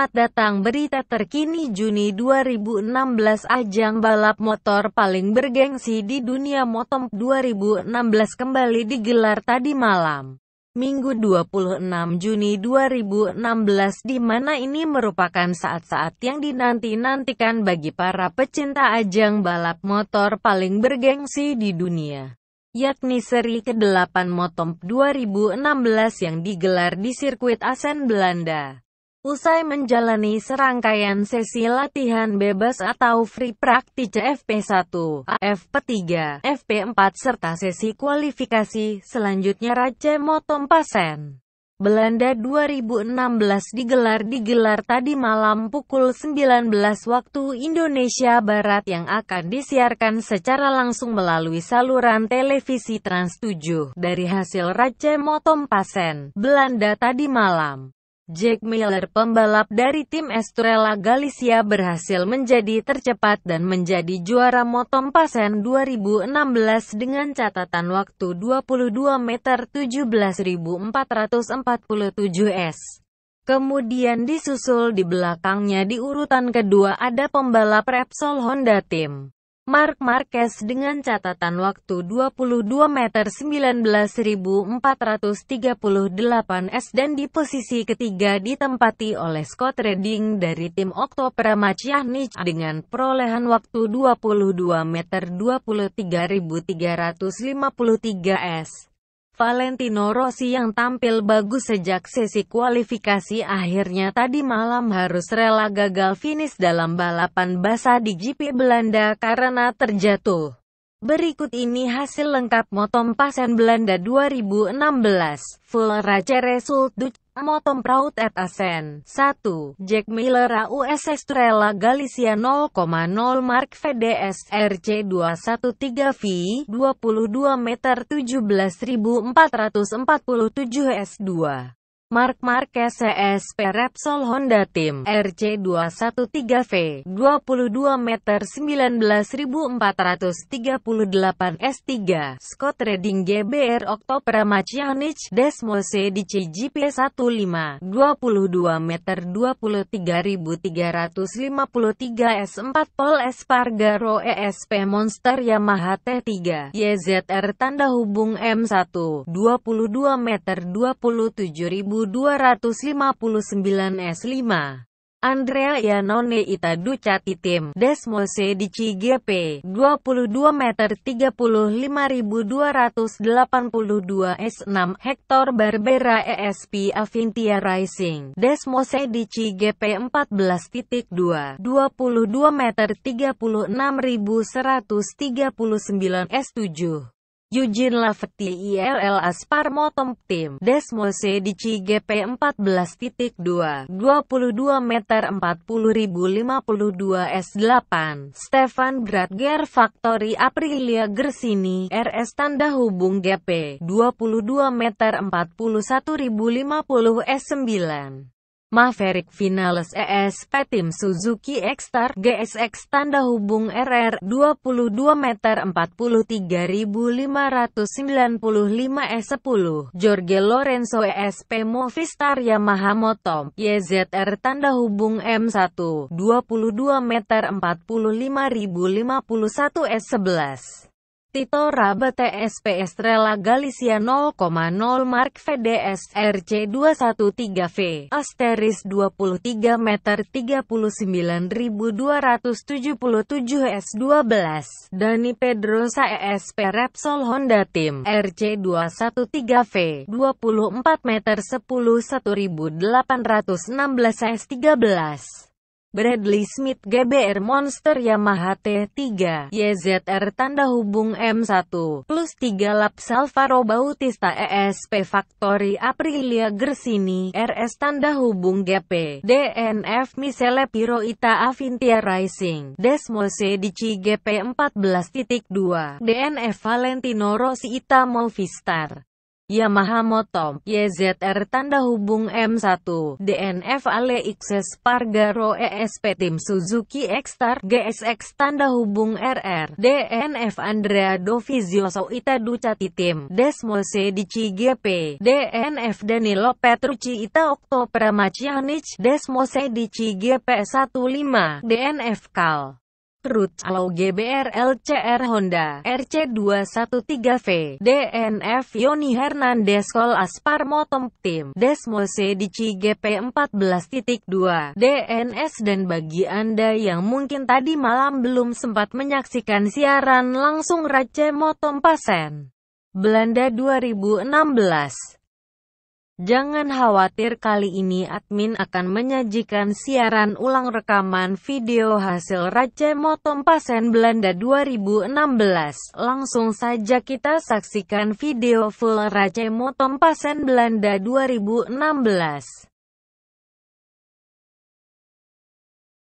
Selamat datang berita terkini Juni 2016 ajang balap motor paling bergengsi di dunia Motom 2016 kembali digelar tadi malam. Minggu 26 Juni 2016 di mana ini merupakan saat-saat yang dinanti-nantikan bagi para pecinta ajang balap motor paling bergengsi di dunia yakni seri ke-8 Motomp 2016 yang digelar di sirkuit Asen Belanda. Usai menjalani serangkaian sesi latihan bebas atau free practice FP1, FP3, FP4 serta sesi kualifikasi, selanjutnya Raja Motom Pasen. Belanda 2016 digelar digelar tadi malam pukul 19 waktu Indonesia Barat yang akan disiarkan secara langsung melalui saluran televisi Trans 7 dari hasil Raja Motom Pasen, Belanda tadi malam. Jack Miller pembalap dari tim Estrella Galicia berhasil menjadi tercepat dan menjadi juara Motom Pasen 2016 dengan catatan waktu 22 meter 17447 s. Kemudian disusul di belakangnya di urutan kedua ada pembalap Repsol Honda tim. Mark Marquez dengan catatan waktu 22 meter 19438 s dan di posisi ketiga ditempati oleh Scott Redding dari tim Oktopramat Yahnic dengan perolehan waktu 22 meter 23353 s. Valentino Rossi yang tampil bagus sejak sesi kualifikasi akhirnya tadi malam harus rela gagal finish dalam balapan basah di GP Belanda karena terjatuh. Berikut ini hasil lengkap Motom Pasen Belanda 2016, Full Race Result Dutch, Motom Proud at Asen, 1, Jack Miller AUS Estrella Galicia 0,0 Mark VDS RC 213V, 22 meter 17447 S2. Mark Marquez CSP Repsol Honda Tim RC213V 22 meter 19438 S3 Scott Reading GBR Oktober Macianich Desmose di CGP 15 22 meter 23353 S4 Pol Espargaro ESP Monster Yamaha T3 YZR Tanda Hubung M1 22 meter 27000 S5 Andrea Iannone Ducati tim Desmose di CGP 22 meter 35282 S6 Hector Barbera ESP Avintia Racing Desmose di CGP 14.2 22 meter 36139 S7 Yujin Lafferty ILL Aspar Motom Tim Desmose di CGP 14.2 22 meter 40.052 S8 Stefan Bradger Factory Aprilia Gersini RS Tanda Hubung GP 22 meter 41.050 S9 Maverick Finales ES Petim Suzuki X-Star GSX tanda hubung RR 22 meter 43595 E10 Jorge Lorenzo ESP Movistar Yamaha Motom YZR tanda hubung M1 22 meter 45051 E11 Tito Raba TSPS Rela Galicia 0,0 Mark VDS RC 213 V Asteris 23 meter 39277 S12 Dani Pedrosa ESP Repsol Honda Team RC 213 V 24 meter 10 1816 S13 Bradley Smith GBR Monster Yamaha T3 YZR tanda hubung M1 plus 3 lap Salvaro Bautista ESP Factory Aprilia Gersini RS tanda hubung GP DNF Michele Piro Ita Avintia Racing Desmose Dici GP 14.2 DNF Valentino Rossi Ita Movistar Yamaha Motom, YZR tanda hubung M1, DNF Ale XS Pargaro ESP tim Suzuki x GSX tanda hubung RR, DNF Andrea Dovizioso Ita Ducati tim, Desmose di CGP, DNF Danilo Petrucci Ita Okto Pramacianic, Desmose di CGP 15, DNF Kal. Roots Alau GBR LCR Honda RC213V DNF Yoni Hernandez Kol Aspar Motom Tim Desmose Dici GP14.2 DNS dan bagi Anda yang mungkin tadi malam belum sempat menyaksikan siaran langsung Race Motom Pasen Belanda 2016 Jangan khawatir kali ini admin akan menyajikan siaran ulang rekaman video hasil Race Motom Pasen Belanda 2016. Langsung saja kita saksikan video full Race Motom Pasen Belanda 2016.